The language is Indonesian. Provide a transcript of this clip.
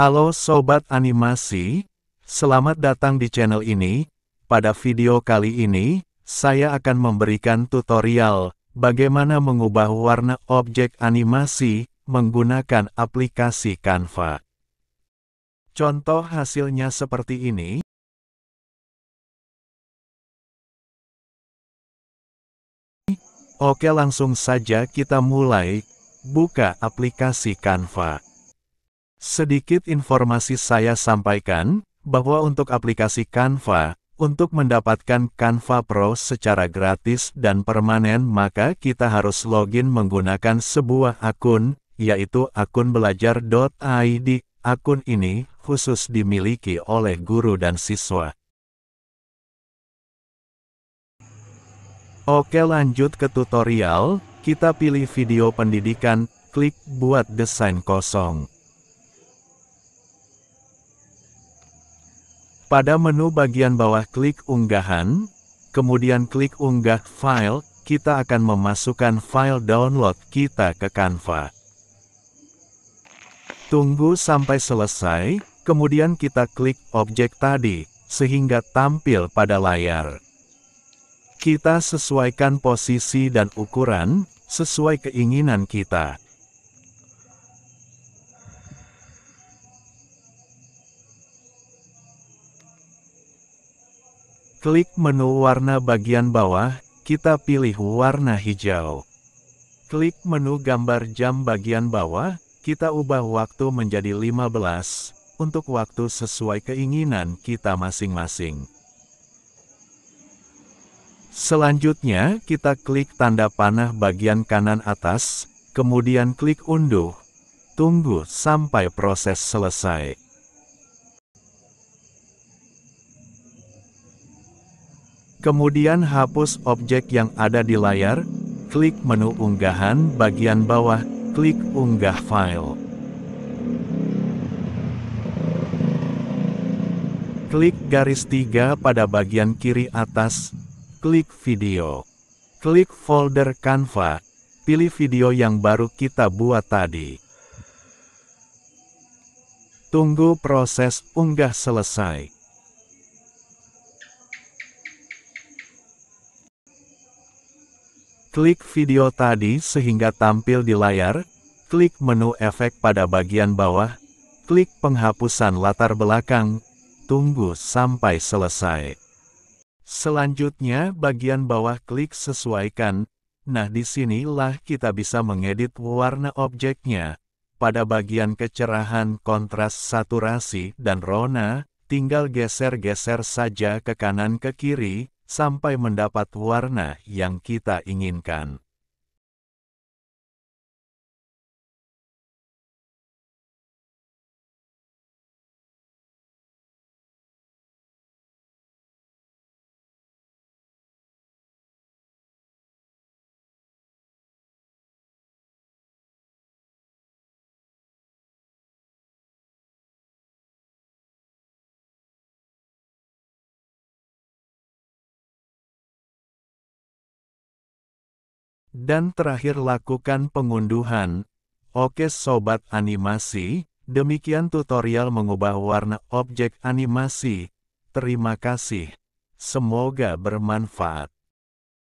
Halo Sobat Animasi, selamat datang di channel ini. Pada video kali ini, saya akan memberikan tutorial bagaimana mengubah warna objek animasi menggunakan aplikasi Canva. Contoh hasilnya seperti ini. Oke langsung saja kita mulai, buka aplikasi Canva. Sedikit informasi saya sampaikan, bahwa untuk aplikasi Canva, untuk mendapatkan Canva Pro secara gratis dan permanen maka kita harus login menggunakan sebuah akun, yaitu akun belajar.id. Akun ini khusus dimiliki oleh guru dan siswa. Oke lanjut ke tutorial, kita pilih video pendidikan, klik buat desain kosong. Pada menu bagian bawah klik unggahan, kemudian klik unggah file, kita akan memasukkan file download kita ke Canva. Tunggu sampai selesai, kemudian kita klik objek tadi, sehingga tampil pada layar. Kita sesuaikan posisi dan ukuran, sesuai keinginan kita. Klik menu warna bagian bawah, kita pilih warna hijau. Klik menu gambar jam bagian bawah, kita ubah waktu menjadi 15, untuk waktu sesuai keinginan kita masing-masing. Selanjutnya, kita klik tanda panah bagian kanan atas, kemudian klik unduh. Tunggu sampai proses selesai. Kemudian hapus objek yang ada di layar, klik menu unggahan bagian bawah, klik unggah file. Klik garis tiga pada bagian kiri atas, klik video. Klik folder Canva, pilih video yang baru kita buat tadi. Tunggu proses unggah selesai. Klik video tadi sehingga tampil di layar, klik menu efek pada bagian bawah, klik penghapusan latar belakang, tunggu sampai selesai. Selanjutnya bagian bawah klik sesuaikan, nah di sinilah kita bisa mengedit warna objeknya. Pada bagian kecerahan, kontras, saturasi, dan rona, tinggal geser-geser saja ke kanan ke kiri, sampai mendapat warna yang kita inginkan. Dan terakhir lakukan pengunduhan. Oke sobat animasi, demikian tutorial mengubah warna objek animasi. Terima kasih. Semoga bermanfaat.